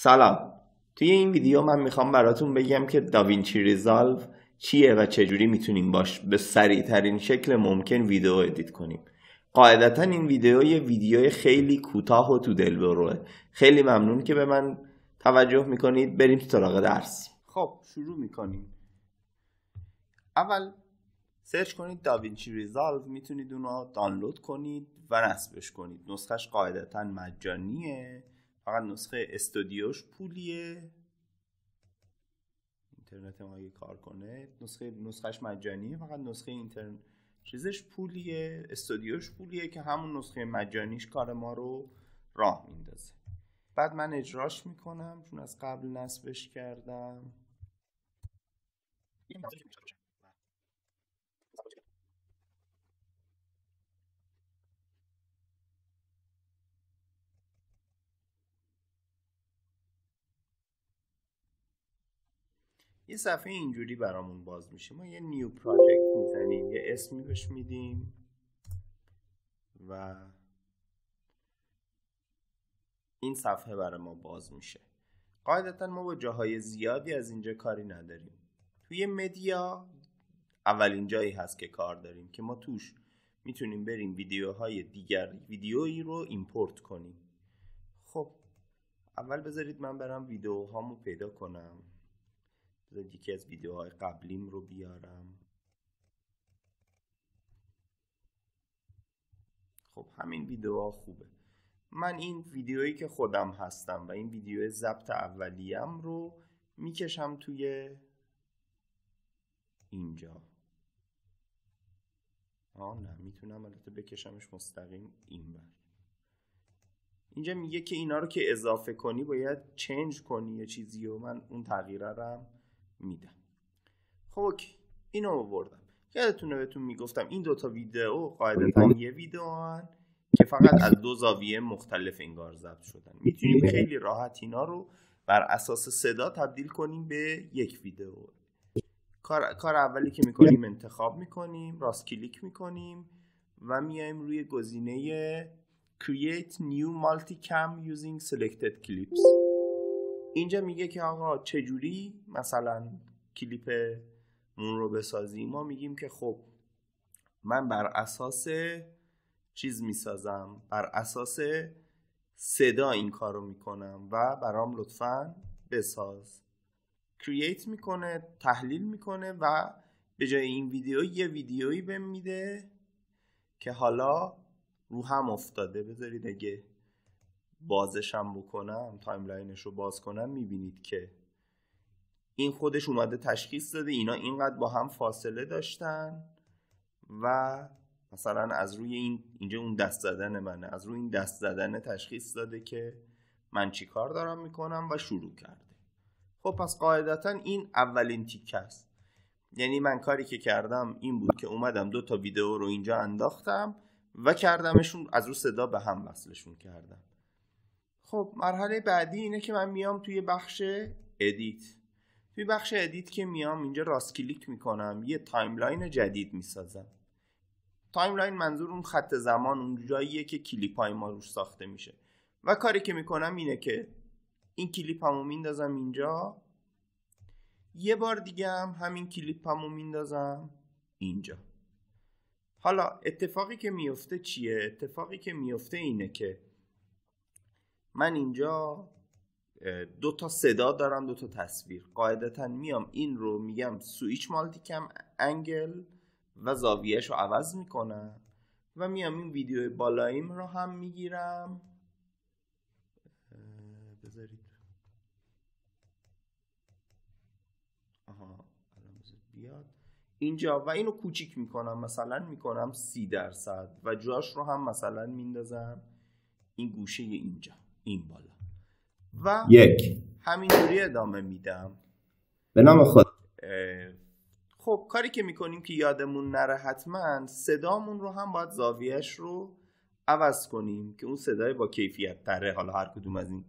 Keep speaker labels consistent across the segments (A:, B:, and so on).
A: سلام توی این ویدیو من میخوام براتون بگم که داوینچی ریزالو چیه و چجوری میتونیم باش به سریع ترین شکل ممکن ویدیو ادیت کنیم قاعدتا این ویدیو یه ویدیو خیلی کوتاه و تو دل بروه خیلی ممنون که به من توجه میکنید بریم سراغ درس خب شروع میکنیم اول سرچ کنید داوینچی ریزالو میتونید اون دانلود کنید و نصبش کنید نسخش قاعدتا مجانیه فقط نسخه استودیوش پولیه اینترنت ما اگه کار کنه نسخه نسخهش مجانیه فقط نسخه اینترنت چیزش پولیه استودیوش پولیه که همون نسخه مجانیش کار ما رو راه میندازه بعد من اجراش میکنم چون از قبل نصبش کردم یه صفحه اینجوری برامون باز میشه ما یه نیو پراجکت میزنیم یه اسمی بهش میدیم و این صفحه برای ما باز میشه قاعدتا ما با جاهای زیادی از اینجا کاری نداریم توی مدیا اولین جایی هست که کار داریم که ما توش میتونیم بریم ویدیوهای دیگر ویدیویی رو ایمپورت کنیم خب اول بذارید من برم ویدیوهامو پیدا کنم یکی از ویدیوهای قبلیم رو بیارم خب همین ویدیوها خوبه من این ویدیویی که خودم هستم و این ویدیو ضبط اولیم رو میکشم توی اینجا آه نه میتونم البته بکشمش مستقیم این بر اینجا میگه که اینا رو که اضافه کنی باید چنج کنی یه چیزی و من اون تغییره رو میدم خب اوکی اینو آوردم یادتونه بهتون میگفتم این دوتا ویدیو قاعدتا یه ویدئو هن که فقط از دو زاویه مختلف انگار ضبط شدن میتونیم خیلی راحت اینا رو بر اساس صدا تبدیل کنیم به یک ویدئو کار, کار اولی که میکنیم انتخاب میکنیم راست کلیک میکنیم و میایم روی گزینه Create New Multicam Using Selected Clips اینجا میگه که آقا چجوری مثلا کلیپ اون رو بسازیم ما میگیم که خب من بر اساس چیز میسازم بر اساس صدا این کار رو میکنم و برام لطفا بساز کرییت میکنه تحلیل میکنه و به جای این ویدیو یه ویدیویی بهم میده که حالا رو هم افتاده بذارید اگه بازشم بکنم تایملاینش رو باز کنم میبینید که این خودش اومده تشخیص داده اینا اینقدر با هم فاصله داشتن و مثلا از روی این اینجا اون دست زدن منه از روی این دست زدن تشخیص داده که من چی کار دارم میکنم و شروع کرده خب پس قاعدتا این اولین تیک است یعنی من کاری که کردم این بود که اومدم دو تا ویدیو رو اینجا انداختم و کردمشون از رو صدا به هم وصلشون کردم خب مرحله بعدی اینه که من میام توی بخش ادیت توی بخش ادیت که میام اینجا راست کلیک میکنم یه تایملاین جدید میسازم تایملاین منظور اون خط زمان اون جاییه که کلیپ های ما روش ساخته میشه و کاری که میکنم اینه که این کلیپ همو میندازم اینجا یه بار دیگه هم همین کلیپ همو میندازم اینجا حالا اتفاقی که میفته چیه؟ اتفاقی که میفته اینه که من اینجا دو تا صدا دارم دو تا تصویر قاعدتا میام این رو میگم سویچ مالتیکم انگل و زاویهش رو عوض میکنم و میام این ویدیو بالاییم رو هم میگیرم بذارید آها بیاد اینجا و اینو کوچیک میکنم مثلا میکنم سی درصد و جاش رو هم مثلا میندازم این گوشه اینجا این بالا و یک همینجوری ادامه میدم به نام خود خب کاری که میکنیم که یادمون نره حتما صدامون رو هم باید زاویهش رو عوض کنیم که اون صدای با کیفیت تره حالا هر کدوم از این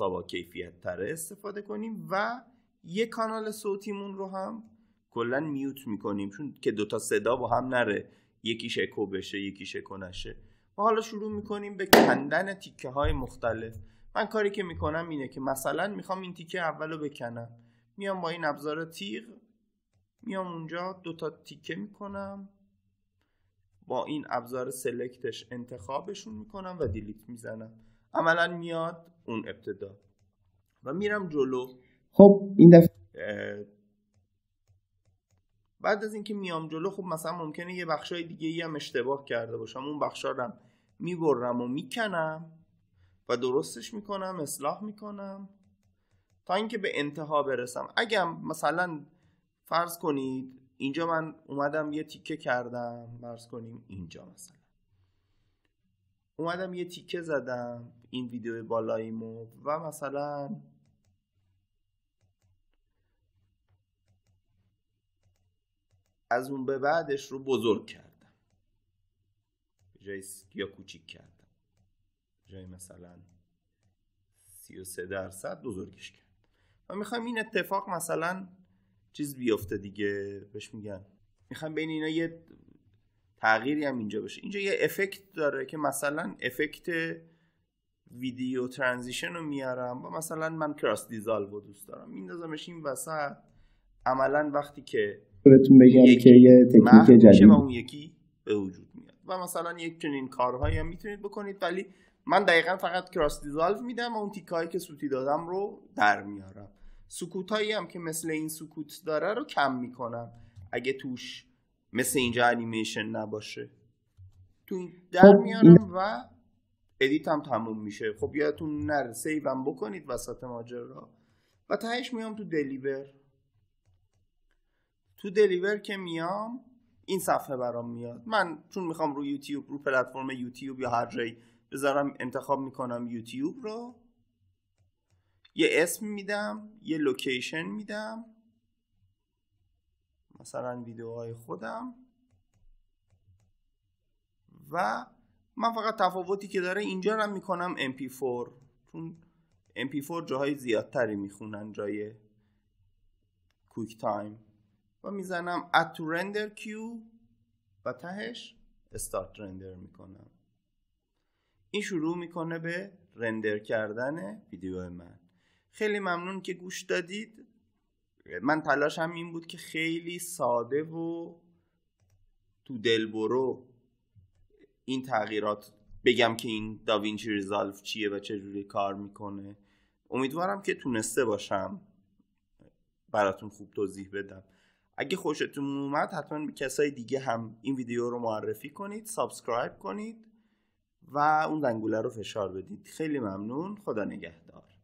A: ها با کیفیت تره استفاده کنیم و یه کانال صوتیمون رو هم کلا میوت میکنیم چون که دوتا صدا با هم نره یکی شکو بشه یکی اکو نشه حالا شروع میکنیم به کندن تیکه های مختلف من کاری که میکنم اینه که مثلا میخوام این تیکه اولو بکنم میام با این ابزار تیغ میام اونجا دوتا تیکه میکنم با این ابزار سلکتش انتخابشون میکنم و دیلیت میزنم عملا میاد اون ابتدا و میرم جلو خب این دفعه بعد از اینکه میام جلو خب مثلا ممکنه یه بخشای دیگه ای هم اشتباه کرده باشم اون بخشا هم میبرم و میکنم و درستش میکنم اصلاح میکنم تا اینکه به انتها برسم اگر مثلا فرض کنید اینجا من اومدم یه تیکه کردم فرض کنیم اینجا مثلا اومدم یه تیکه زدم این ویدیو بالاییمو و مثلا از اون به بعدش رو بزرگ کرد یا کوچیک کردم جای مثلا 33 درصد بزرگش کرد و میخوایم این اتفاق مثلا چیز بیفته دیگه بهش میگن میخوام بین اینا یه تغییری هم اینجا بشه اینجا یه افکت داره که مثلا افکت ویدیو ترانزیشن رو میارم و مثلا من کراس دیزال رو دوست دارم میندازمش این وسط عملا وقتی که بهتون بگم که یه تکنیک جدید اون یکی به وجود و مثلا یک چنین کارهایی هم میتونید بکنید ولی من دقیقا فقط کراس دیزالو میدم و اون تیکایی که سوتی دادم رو در میارم سکوت هایی هم که مثل این سکوت داره رو کم میکنم اگه توش مثل اینجا انیمیشن نباشه تو در خب، میارم و ادیت هم تموم میشه خب یادتون نره سیوم بکنید وسط ماجرا و تهش میام تو دلیور تو دلیور که میام این صفحه برام میاد من چون میخوام رو یوتیوب رو پلتفرم یوتیوب یا هر جایی بذارم انتخاب میکنم یوتیوب رو یه اسم میدم یه لوکیشن میدم مثلا ویدیوهای خودم و من فقط تفاوتی که داره اینجا رو میکنم MP4 چون MP4 جاهای زیادتری میخونن جای کویک تایم و میزنم add to render queue و تهش start render میکنم این شروع میکنه به رندر کردن ویدیو من خیلی ممنون که گوش دادید من تلاشم این بود که خیلی ساده و تو دل برو این تغییرات بگم که این داوینچی ریزالف چیه و چجوری کار میکنه امیدوارم که تونسته باشم براتون خوب توضیح بدم اگه خوشتون اومد حتما به کسای دیگه هم این ویدیو رو معرفی کنید سابسکرایب کنید و اون زنگوله رو فشار بدید خیلی ممنون خدا نگهدار